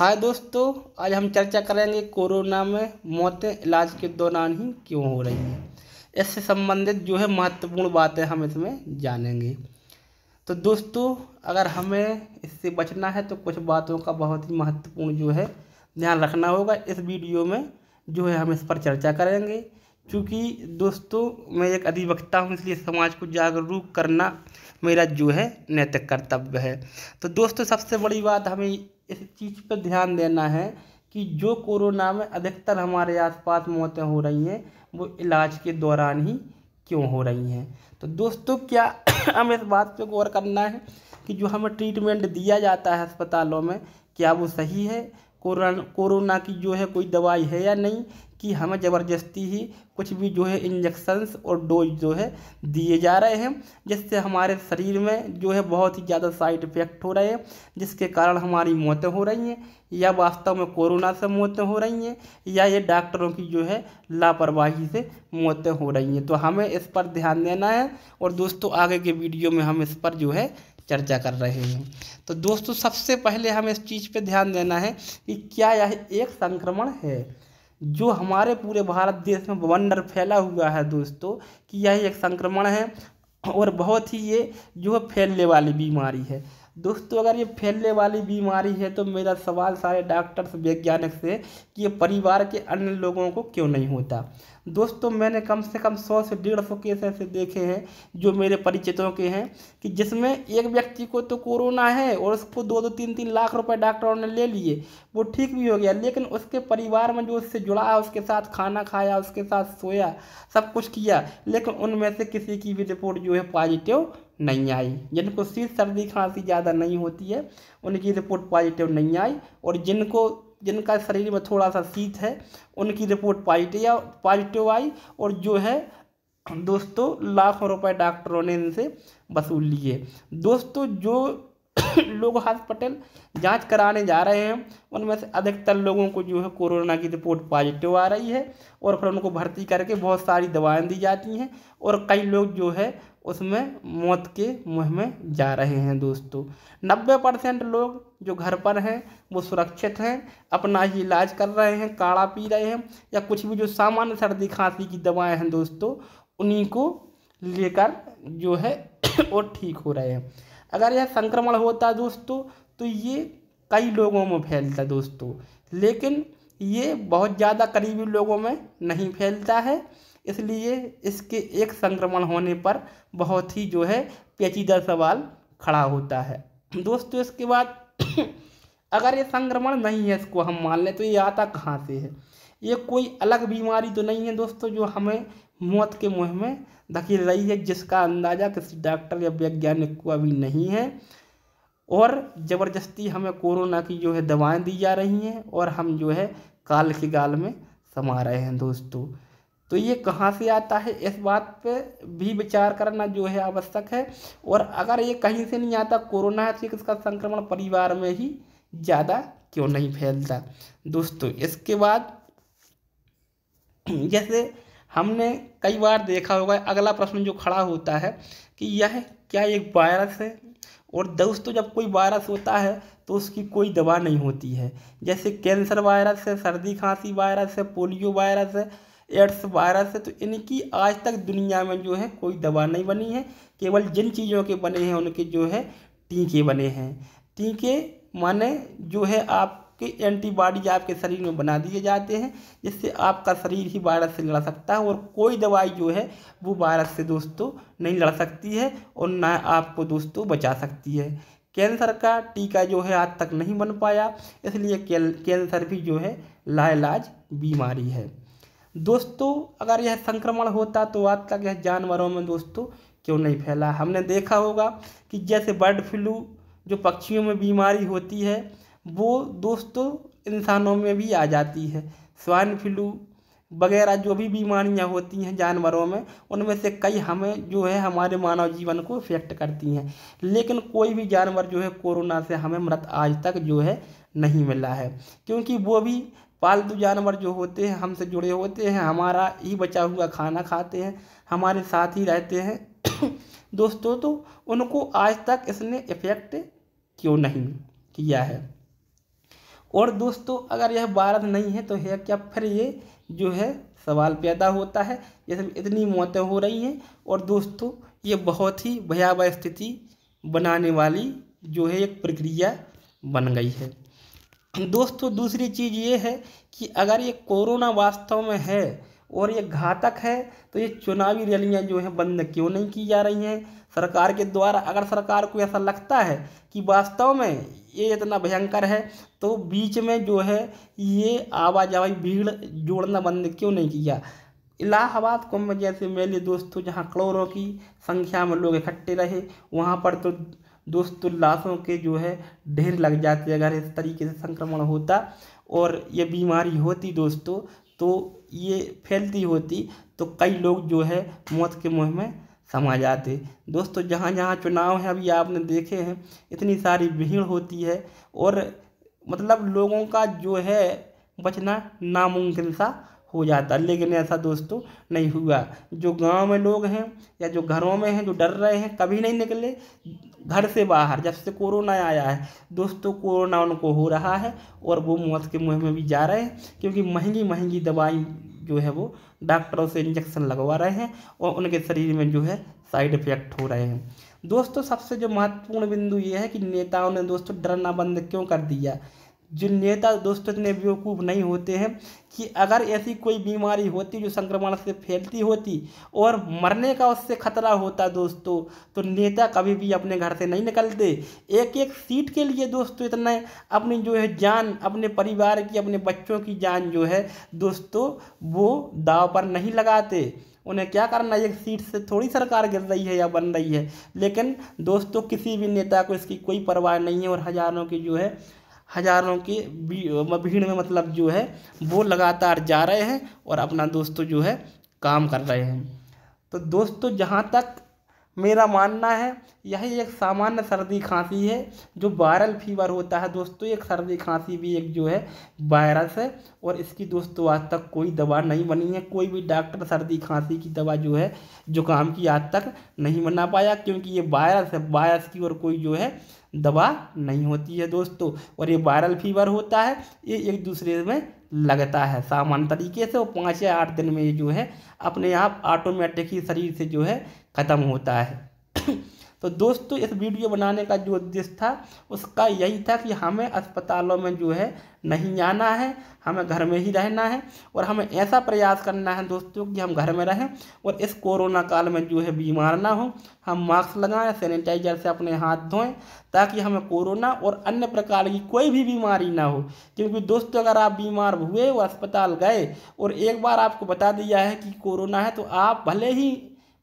हाय दोस्तों आज हम चर्चा करेंगे कोरोना में मौतें इलाज के दौरान ही क्यों हो रही हैं इससे संबंधित जो है महत्वपूर्ण बातें हम इसमें जानेंगे तो दोस्तों अगर हमें इससे बचना है तो कुछ बातों का बहुत ही महत्वपूर्ण जो है ध्यान रखना होगा इस वीडियो में जो है हम इस पर चर्चा करेंगे क्योंकि दोस्तों मैं एक अधिवक्ता हूँ इसलिए समाज को जागरूक करना मेरा जो है नैतिक कर्तव्य है तो दोस्तों सबसे बड़ी बात हमें इस चीज़ पर ध्यान देना है कि जो कोरोना में अधिकतर हमारे आसपास मौतें हो रही हैं वो इलाज के दौरान ही क्यों हो रही हैं तो दोस्तों क्या हमें इस बात पे गौर करना है कि जो हमें ट्रीटमेंट दिया जाता है अस्पतालों में क्या वो सही है कोरोना कोरोना की जो है कोई दवाई है या नहीं कि हमें ज़बरदस्ती ही कुछ भी जो है इंजेक्शन्स और डोज जो है दिए जा रहे हैं जिससे हमारे शरीर में जो है बहुत ही ज़्यादा साइड इफ़ेक्ट हो रहे हैं जिसके कारण हमारी मौतें हो रही हैं या वास्तव में कोरोना से मौतें हो रही हैं या ये डॉक्टरों की जो है लापरवाही से मौतें हो रही हैं तो हमें इस पर ध्यान देना है और दोस्तों आगे के वीडियो में हम इस पर जो है चर्चा कर रहे हैं तो दोस्तों सबसे पहले हमें इस चीज़ पे ध्यान देना है कि क्या यह एक संक्रमण है जो हमारे पूरे भारत देश में वंडर फैला हुआ है दोस्तों कि यह एक संक्रमण है और बहुत ही ये जो फैलने वाली बीमारी है दोस्तों अगर ये फैलने वाली बीमारी है तो मेरा सवाल सारे डॉक्टर्स वैज्ञानिक से कि ये परिवार के अन्य लोगों को क्यों नहीं होता दोस्तों मैंने कम से कम सौ से डेढ़ सौ केस ऐसे देखे हैं जो मेरे परिचितों के हैं कि जिसमें एक व्यक्ति को तो कोरोना है और उसको दो दो तीन तीन लाख रुपए डॉक्टरों ने ले लिए वो ठीक भी हो गया लेकिन उसके परिवार में जो उससे जुड़ा उसके साथ खाना खाया उसके साथ सोया सब कुछ किया लेकिन उनमें से किसी की भी रिपोर्ट जो है पॉजिटिव नहीं आई जिनको शीत सर्दी खांसी ज़्यादा नहीं होती है उनकी रिपोर्ट पॉजिटिव नहीं आई और जिनको जिनका शरीर में थोड़ा सा शीत है उनकी रिपोर्ट पॉजिटिव पॉजिटिव आई और जो है दोस्तों लाखों रुपए डॉक्टरों ने इनसे वसूल लिए दोस्तों जो लोग हॉस्पिटल जांच कराने जा रहे हैं उनमें से अधिकतर लोगों को जो है कोरोना की रिपोर्ट पॉजिटिव आ रही है और फिर उनको भर्ती करके बहुत सारी दवाएं दी जाती हैं और कई लोग जो है उसमें मौत के मुँह में जा रहे हैं दोस्तों नब्बे परसेंट लोग जो घर पर हैं वो सुरक्षित हैं अपना ही इलाज कर रहे हैं काढ़ा पी रहे हैं या कुछ भी जो सामान्य सर्दी खांसी की दवाएँ हैं दोस्तों उन्हीं को लेकर जो है वो ठीक हो रहे हैं अगर यह संक्रमण होता दोस्तों तो ये कई लोगों में फैलता दोस्तों लेकिन ये बहुत ज़्यादा करीबी लोगों में नहीं फैलता है इसलिए इसके एक संक्रमण होने पर बहुत ही जो है पेचीदा सवाल खड़ा होता है दोस्तों इसके बाद अगर ये संक्रमण नहीं है इसको हम मान लें तो ये आता कहाँ से है ये कोई अलग बीमारी तो नहीं है दोस्तों जो हमें मौत के मुँह में धकेल रही है जिसका अंदाज़ा किसी डॉक्टर या वैज्ञानिक को अभी नहीं है और ज़बरदस्ती हमें कोरोना की जो है दवाएं दी जा रही हैं और हम जो है काल के गाल में समा रहे हैं दोस्तों तो ये कहाँ से आता है इस बात पे भी विचार करना जो है आवश्यक है और अगर ये कहीं से नहीं आता कोरोना है तो इसका संक्रमण परिवार में ही ज़्यादा क्यों नहीं फैलता दोस्तों इसके बाद जैसे हमने कई बार देखा होगा अगला प्रश्न जो खड़ा होता है कि यह क्या एक वायरस है और दोस्तों जब कोई वायरस होता है तो उसकी कोई दवा नहीं होती है जैसे कैंसर वायरस है सर्दी खांसी वायरस है पोलियो वायरस है एड्स वायरस है तो इनकी आज तक दुनिया में जो है कोई दवा नहीं बनी है केवल जिन चीज़ों के बने हैं उनके जो है टीके बने हैं टीके माने जो है आप के एंटीबॉडीज आपके शरीर में बना दिए जाते हैं जिससे आपका शरीर ही वायरस से लड़ सकता है और कोई दवाई जो है वो वायरस से दोस्तों नहीं लड़ सकती है और ना आपको दोस्तों बचा सकती है कैंसर का टीका जो है आज तक नहीं बन पाया इसलिए कैंसर भी जो है लाइलाज बीमारी है दोस्तों अगर यह संक्रमण होता तो आज तक यह जानवरों में दोस्तों क्यों नहीं फैला हमने देखा होगा कि जैसे बर्ड फ्लू जो पक्षियों में बीमारी होती है वो दोस्तों इंसानों में भी आ जाती है स्वाइन फ्लू वगैरह जो भी बीमारियां होती हैं जानवरों में उनमें से कई हमें जो है हमारे मानव जीवन को इफेक्ट करती हैं लेकिन कोई भी जानवर जो है कोरोना से हमें मृत आज तक जो है नहीं मिला है क्योंकि वो भी पालतू जानवर जो होते हैं हमसे जुड़े होते हैं हमारा ही बचा हुआ खाना खाते हैं हमारे साथ ही रहते हैं दोस्तों तो उनको आज तक इसने इफ़ेक्ट क्यों नहीं किया है और दोस्तों अगर यह भारत नहीं है तो है क्या फिर ये जो है सवाल पैदा होता है जैसे इतनी मौतें हो रही हैं और दोस्तों ये बहुत ही भयावह स्थिति बनाने वाली जो है एक प्रक्रिया बन गई है दोस्तों दूसरी चीज़ ये है कि अगर ये कोरोना वास्तव में है और ये घातक है तो ये चुनावी रैलियाँ जो हैं बंद क्यों नहीं की जा रही हैं सरकार के द्वारा अगर सरकार को ऐसा लगता है कि वास्तव में ये इतना भयंकर है तो बीच में जो है ये आवाजाही भीड़ जोड़ना बंद क्यों नहीं किया इलाहाबाद कुंभ जैसे मेले दोस्तों जहाँ करोड़ों की संख्या में लोग इकट्ठे रहे वहाँ पर तो दोस्तों लाशों के जो है ढेर लग जाते अगर इस तरीके से संक्रमण होता और ये बीमारी होती दोस्तों तो ये फैलती होती तो कई लोग जो है मौत के मुँह में समा आते दोस्तों जहाँ जहाँ चुनाव हैं अभी आपने देखे हैं इतनी सारी भीड़ होती है और मतलब लोगों का जो है बचना नामुमकिन सा हो जाता लेकिन ऐसा दोस्तों नहीं हुआ जो गांव में लोग हैं या जो घरों में हैं जो डर रहे हैं कभी नहीं निकले घर से बाहर जब से कोरोना आया है दोस्तों कोरोना उनको हो रहा है और वो मौत के मुँह में भी जा रहे हैं क्योंकि महंगी महंगी दवाई जो है वो डॉक्टरों से इंजेक्शन लगवा रहे हैं और उनके शरीर में जो है साइड इफेक्ट हो रहे हैं दोस्तों सबसे जो महत्वपूर्ण बिंदु ये है कि नेताओं ने दोस्तों डरना बंद क्यों कर दिया जो नेता दोस्तों इतने बेवकूफ़ नहीं होते हैं कि अगर ऐसी कोई बीमारी होती जो संक्रमण से फैलती होती और मरने का उससे खतरा होता दोस्तों तो नेता कभी भी अपने घर से नहीं निकलते एक एक सीट के लिए दोस्तों इतना अपनी जो है जान अपने परिवार की अपने बच्चों की जान जो है दोस्तों वो दाव पर नहीं लगाते उन्हें क्या करना एक सीट से थोड़ी सरकार गिर रही है या बन रही है लेकिन दोस्तों किसी भी नेता को इसकी कोई परवाह नहीं है और हज़ारों की जो है हज़ारों की भीड़ में मतलब जो है वो लगातार जा रहे हैं और अपना दोस्तों जो है काम कर रहे हैं तो दोस्तों जहाँ तक मेरा मानना है यही एक सामान्य सर्दी खांसी है जो वायरल फीवर होता है दोस्तों एक सर्दी खांसी भी एक जो है वायरस है और इसकी दोस्तों आज तक कोई दवा नहीं बनी है कोई भी डॉक्टर सर्दी खांसी की दवा जो है जुकाम की आज तक नहीं बना पाया क्योंकि ये वायरस है वायरस की और कोई जो है दवा नहीं होती है दोस्तों और ये वायरल फीवर होता है ये एक दूसरे में लगता है सामान्य तरीके से और पाँच या आठ दिन में ये जो है अपने आप ऑटोमेटिक ही शरीर से जो है ख़त्म होता है तो दोस्तों इस वीडियो बनाने का जो उद्देश्य था उसका यही था कि हमें अस्पतालों में जो है नहीं जाना है हमें घर में ही रहना है और हमें ऐसा प्रयास करना है दोस्तों कि हम घर में रहें और इस कोरोना काल में जो है बीमार ना हो हम मास्क लगाएं सैनिटाइजर से अपने हाथ धोएं ताकि हमें कोरोना और अन्य प्रकार की कोई भी बीमारी ना हो क्योंकि दोस्तों अगर आप बीमार हुए और अस्पताल गए और एक बार आपको बता दिया है कि कोरोना है तो आप भले ही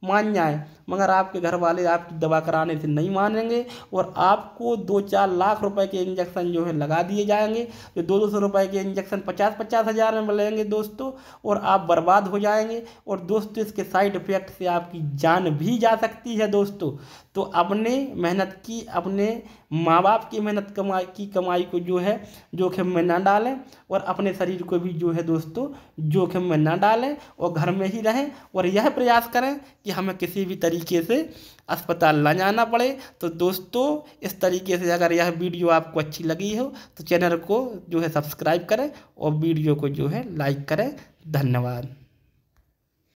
मान जाए मगर आपके घर वाले आपकी दवा कराने से नहीं मानेंगे और आपको दो चार लाख रुपए के इंजेक्शन जो है लगा दिए जाएंगे जो तो दो दो सौ रुपये के इंजेक्शन पचास पचास हज़ार में मिलेंगे दोस्तों और आप बर्बाद हो जाएंगे और दोस्तों इसके साइड इफ़ेक्ट से आपकी जान भी जा सकती है दोस्तों तो अपने मेहनत की अपने माँ बाप की मेहनत कमाई की कमाई को जो है जोखिम में ना डालें और अपने शरीर को भी जो है दोस्तों जोखिम में ना डालें और घर में ही रहें और यह प्रयास करें कि हमें किसी भी तरीके से अस्पताल ना जाना पड़े तो दोस्तों इस तरीके से अगर यह वीडियो आपको अच्छी लगी हो तो चैनल को जो है सब्सक्राइब करें और वीडियो को जो है लाइक करें धन्यवाद